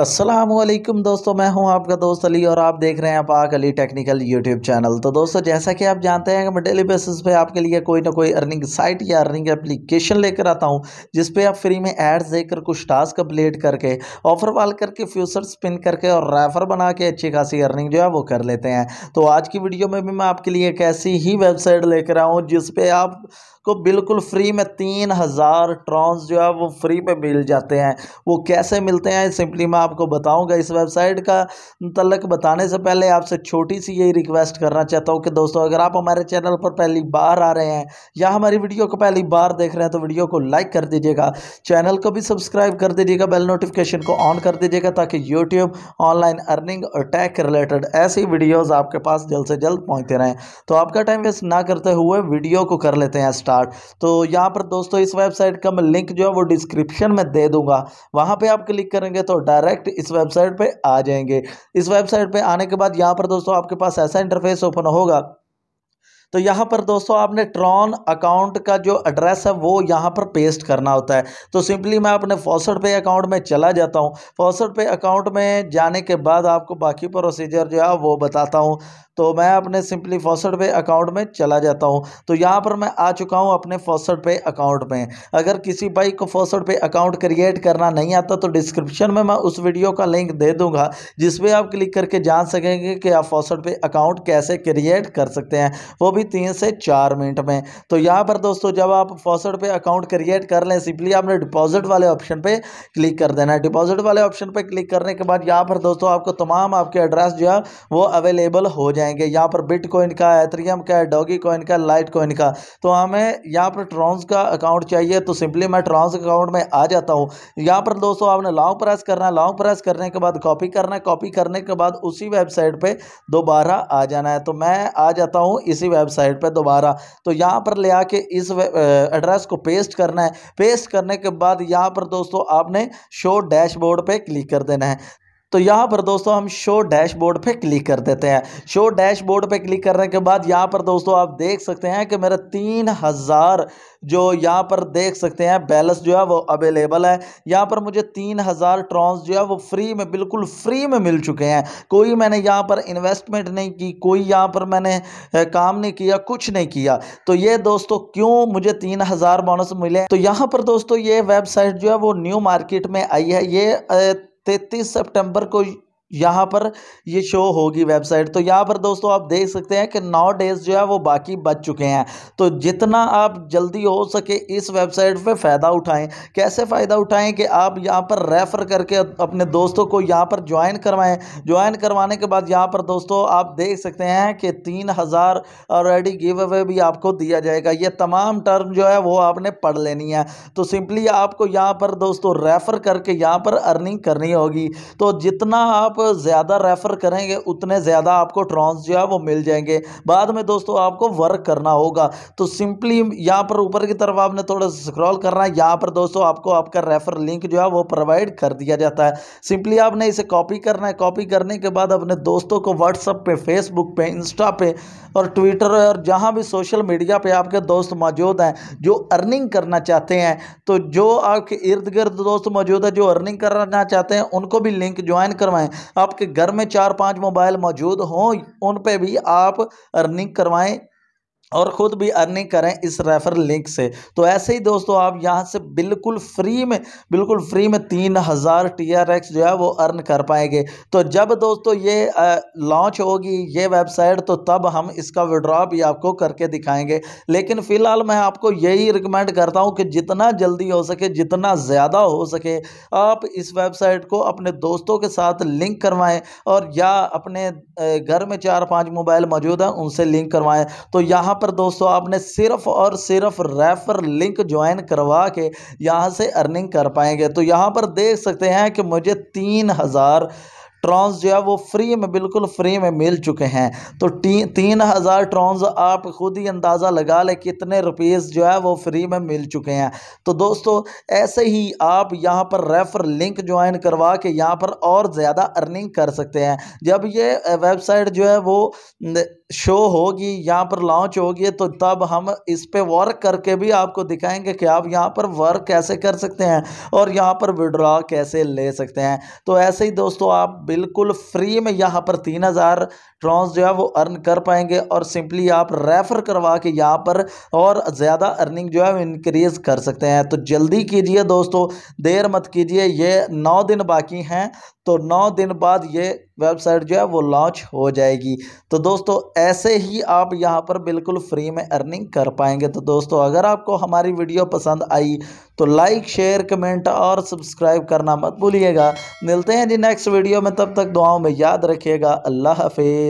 असलम दोस्तों मैं हूं आपका दोस्त अली और आप देख रहे हैं पाक अली टेक्निकल यूट्यूब चैनल तो दोस्तों जैसा कि आप जानते हैं कि मैं डेली बेसिस पे आपके लिए कोई ना कोई अर्निंग साइट या अर्निंग एप्लीकेशन लेकर आता हूं जिस पे आप फ्री में एड्स देकर कुछ टास्क अपलेट करके ऑफर वाल करके फ्यूचर स्पिन करके और रेफर बना के अच्छी खासी अर्निंग जो है वो कर लेते हैं तो आज की वीडियो में भी मैं आपके लिए एक ऐसी ही वेबसाइट लेकर आऊँ जिस पर आप को बिल्कुल फ्री में तीन हज़ार ट्रॉन्स जो है वो फ्री में मिल जाते हैं वो कैसे मिलते हैं सिंपली मैं आपको बताऊंगा इस वेबसाइट का तलक बताने से पहले आपसे छोटी सी यही रिक्वेस्ट करना चाहता हूँ कि दोस्तों अगर आप हमारे चैनल पर पहली बार आ रहे हैं या हमारी वीडियो को पहली बार देख रहे हैं तो वीडियो को लाइक कर दीजिएगा चैनल को भी सब्सक्राइब कर दीजिएगा बेल नोटिफिकेशन को ऑन कर दीजिएगा ताकि यूट्यूब ऑनलाइन अर्निंग और टैक रिलेटेड ऐसी वीडियोज़ आपके पास जल्द से जल्द पहुँचते रहें तो आपका टाइम वेस्ट ना करते हुए वीडियो को कर लेते हैं स्टार्ट कार्ड तो यहाँ पर दोस्तों इस वेबसाइट का मैं लिंक जो है वो डिस्क्रिप्शन में दे दूंगा वहाँ पे आप क्लिक करेंगे तो डायरेक्ट इस वेबसाइट पे आ जाएंगे इस वेबसाइट पे आने के बाद यहाँ पर दोस्तों आपके पास ऐसा इंटरफेस ओपन होगा तो यहाँ पर दोस्तों आपने ट्रॉन अकाउंट का जो एड्रेस है वो यहाँ पर पेस्ट करना होता है तो सिंपली मैं अपने फॉसट पे अकाउंट में चला जाता हूँ फॉसट पे अकाउंट में जाने के बाद आपको बाकी प्रोसीजर जो है वो बताता हूँ तो मैं अपने सिंपली फॉसट पे अकाउंट में चला जाता हूँ तो यहाँ पर मैं आ चुका हूँ अपने फॉसट पे अकाउंट में अगर किसी बाइक को फॉसट पे अकाउंट क्रिएट करना नहीं आता तो डिस्क्रिप्शन में मैं उस वीडियो का लिंक दे दूँगा जिसमें आप क्लिक करके जान सकेंगे कि आप फॉसट पे अकाउंट कैसे क्रिएट कर सकते हैं वो भी तीन से चार मिनट में तो यहाँ पर दोस्तों जब आप फॉसड पे अकाउंट क्रिएट कर लें सिंपली आपने डिपॉजिट वाले ऑप्शन पे क्लिक कर देना है डिपॉजिट वाले ऑप्शन पे क्लिक करने के बाद यहाँ पर दोस्तों आपको तमाम आपके एड्रेस जो है वो अवेलेबल हो जाएंगे यहाँ पर बिट का एथरियम का डॉगी कॉइन का लाइट कॉइन का तो हमें यहाँ पर ट्रॉन्स का अकाउंट चाहिए तो सिंपली मैं ट्रॉन्स अकाउंट में आ जाता हूँ यहाँ पर दोस्तों आपने लॉन्ग प्रेस करना है लॉन्ग प्रेस करने के बाद कॉपी करना है कॉपी करने के बाद उसी वेबसाइट पर दोबारा आ जाना है तो मैं आ जाता हूँ इसी वेब वेबसाइट पर दोबारा तो यहाँ पर ले आके इस एड्रेस को पेस्ट करना है पेस्ट करने के बाद यहाँ पर दोस्तों आपने शो डैशबोर्ड पर क्लिक कर देना है तो यहाँ पर दोस्तों हम शो डैशबोर्ड पे क्लिक कर देते हैं शो डैशबोर्ड पे क्लिक करने के बाद यहाँ पर दोस्तों आप देख सकते हैं कि मेरा तीन हज़ार जो यहाँ पर देख सकते हैं बैलेंस जो है वो अवेलेबल है यहाँ पर मुझे तीन हज़ार ट्रॉन्स जो है वो फ्री में बिल्कुल फ्री में मिल चुके हैं कोई मैंने यहाँ पर इन्वेस्टमेंट नहीं की कोई यहाँ पर मैंने काम नहीं किया कुछ नहीं किया तो ये दोस्तों क्यों मुझे तीन हज़ार बोनस मिले तो यहाँ पर दोस्तों ये वेबसाइट जो है वो न्यू मार्केट में आई है ये तैतीस सितंबर को यहाँ पर ये शो होगी वेबसाइट तो यहाँ पर दोस्तों आप देख सकते हैं कि नौ डेज जो है वो बाकी बच चुके हैं तो जितना आप जल्दी हो सके इस वेबसाइट पे फ़ायदा उठाएं कैसे फ़ायदा उठाएं कि आप यहाँ पर रेफ़र करके अपने दोस्तों को यहाँ पर ज्वाइन करवाएं ज्वाइन करवाने के बाद यहाँ पर दोस्तों आप देख सकते हैं कि तीन हज़ार ऑलरेडी गिव अवे भी आपको दिया जाएगा ये तमाम टर्म जो है वो आपने पढ़ लेनी है तो सिंपली आपको यहाँ पर दोस्तों रेफ़र करके यहाँ पर अर्निंग करनी होगी तो जितना आप आप ज़्यादा रेफ़र करेंगे उतने ज़्यादा आपको ट्रॉन्स जो है वो मिल जाएंगे बाद में दोस्तों आपको वर्क करना होगा तो सिंपली यहाँ पर ऊपर की तरफ आपने थोड़ा सा स्क्रॉल करना है यहाँ पर दोस्तों आपको आपका रेफ़र लिंक जो है वो प्रोवाइड कर दिया जाता है सिंपली आपने इसे कॉपी करना है कॉपी करने के बाद अपने दोस्तों को व्हाट्सअप पे फेसबुक पे इंस्टा पे और ट्विटर और जहाँ भी सोशल मीडिया पर आपके दोस्त मौजूद हैं जो अर्निंग करना चाहते हैं तो जो आपके इर्द गिर्द दोस्त मौजूद है जो अर्निंग करना चाहते हैं उनको भी लिंक ज्वाइन करवाएं आपके घर में चार पांच मोबाइल मौजूद हों उन पर भी आप अर्निंग करवाएं और ख़ुद भी अर्निंग करें इस रेफ़र लिंक से तो ऐसे ही दोस्तों आप यहाँ से बिल्कुल फ्री में बिल्कुल फ्री में तीन हज़ार टी आर एक्स जो है वो अर्न कर पाएंगे तो जब दोस्तों ये लॉन्च होगी ये वेबसाइट तो तब हम इसका विड्रॉ भी आपको करके दिखाएंगे लेकिन फ़िलहाल मैं आपको यही रिकमेंड करता हूँ कि जितना जल्दी हो सके जितना ज़्यादा हो सके आप इस वेबसाइट को अपने दोस्तों के साथ लिंक करवाएँ और या अपने घर में चार पाँच मोबाइल मौजूद हैं उनसे लिंक करवाएँ तो यहाँ पर दोस्तों आपने सिर्फ और सिर्फ रेफर लिंक ज्वाइन करवा के यहाँ से अर्निंग कर पाएंगे तो यहाँ पर देख सकते हैं कि मुझे तीन हज़ार ट्रॉन्स जो है वो फ्री में बिल्कुल फ्री में मिल चुके हैं तो ती, तीन हज़ार ट्रॉन्स आप खुद ही अंदाज़ा लगा लें कितने रुपीज़ जो है वो फ्री में मिल चुके हैं तो दोस्तों ऐसे ही आप यहाँ पर रेफ़र लिंक ज्वाइन करवा के यहाँ पर और ज़्यादा अर्निंग कर सकते हैं जब ये वेबसाइट जो है वो शो होगी यहाँ पर लॉन्च होगी तो तब हम इस पर वर्क करके भी आपको दिखाएंगे कि आप यहाँ पर वर्क कैसे कर सकते हैं और यहाँ पर विड्रॉ कैसे ले सकते हैं तो ऐसे ही दोस्तों आप बिल्कुल फ्री में यहाँ पर तीन हज़ार ड्रॉन्स जो है वो अर्न कर पाएंगे और सिंपली आप रेफ़र करवा के यहाँ पर और ज़्यादा अर्निंग जो है इनक्रीज़ कर सकते हैं तो जल्दी कीजिए दोस्तों देर मत कीजिए ये नौ दिन बाकी हैं तो नौ दिन बाद ये वेबसाइट जो है वो लॉन्च हो जाएगी तो दोस्तों ऐसे ही आप यहाँ पर बिल्कुल फ्री में अर्निंग कर पाएंगे तो दोस्तों अगर आपको हमारी वीडियो पसंद आई तो लाइक शेयर कमेंट और सब्सक्राइब करना मत भूलिएगा मिलते हैं जी नेक्स्ट वीडियो में तब तक दुआओं में याद रखिएगा अल्लाह हाफिज़